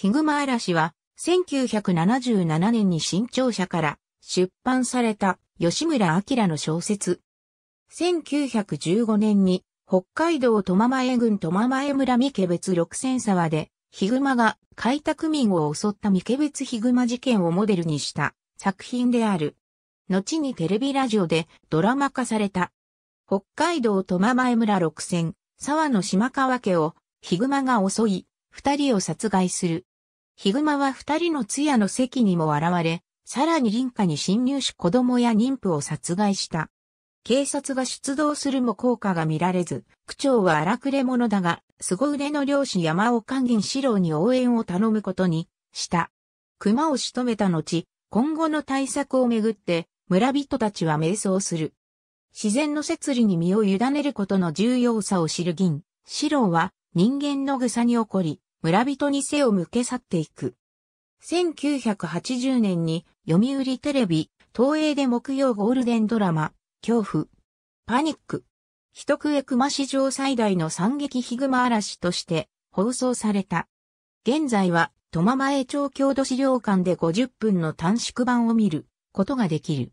ヒグマ嵐は、1977年に新潮社から出版された吉村明の小説。1915年に北海道苫前郡苫前村三毛別六千沢でヒグマが開拓民を襲った三毛別ヒグマ事件をモデルにした作品である。後にテレビラジオでドラマ化された。北海道苫前村六千沢の島川家をヒグマが襲い、二人を殺害する。ヒグマは二人の通夜の席にも現れ、さらに林家に侵入し子供や妊婦を殺害した。警察が出動するも効果が見られず、区長は荒くれ者だが、凄腕の漁師山尾勘銀四郎に応援を頼むことにした。熊を仕留めた後、今後の対策をめぐって、村人たちは瞑想する。自然の摂理に身を委ねることの重要さを知る銀、四郎は人間の草に起こり、村人に背を向け去っていく。1980年に読売テレビ、東映で木曜ゴールデンドラマ、恐怖、パニック、人食エクマ史上最大の惨劇ヒグマ嵐として放送された。現在は、苫前町郷土資料館で50分の短縮版を見ることができる。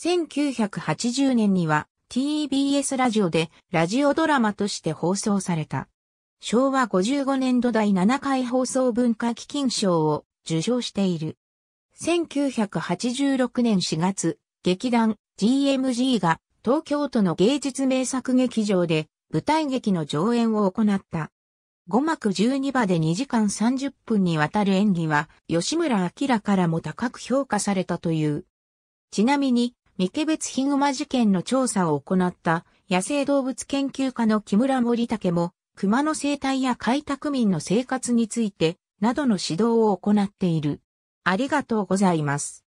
1980年には TBS ラジオでラジオドラマとして放送された。昭和55年度第7回放送文化基金賞を受賞している。1986年4月、劇団 GMG が東京都の芸術名作劇場で舞台劇の上演を行った。5幕12場で2時間30分にわたる演技は吉村明からも高く評価されたという。ちなみに、三毛別ヒグマ事件の調査を行った野生動物研究家の木村森武も熊の生態や開拓民の生活について、などの指導を行っている。ありがとうございます。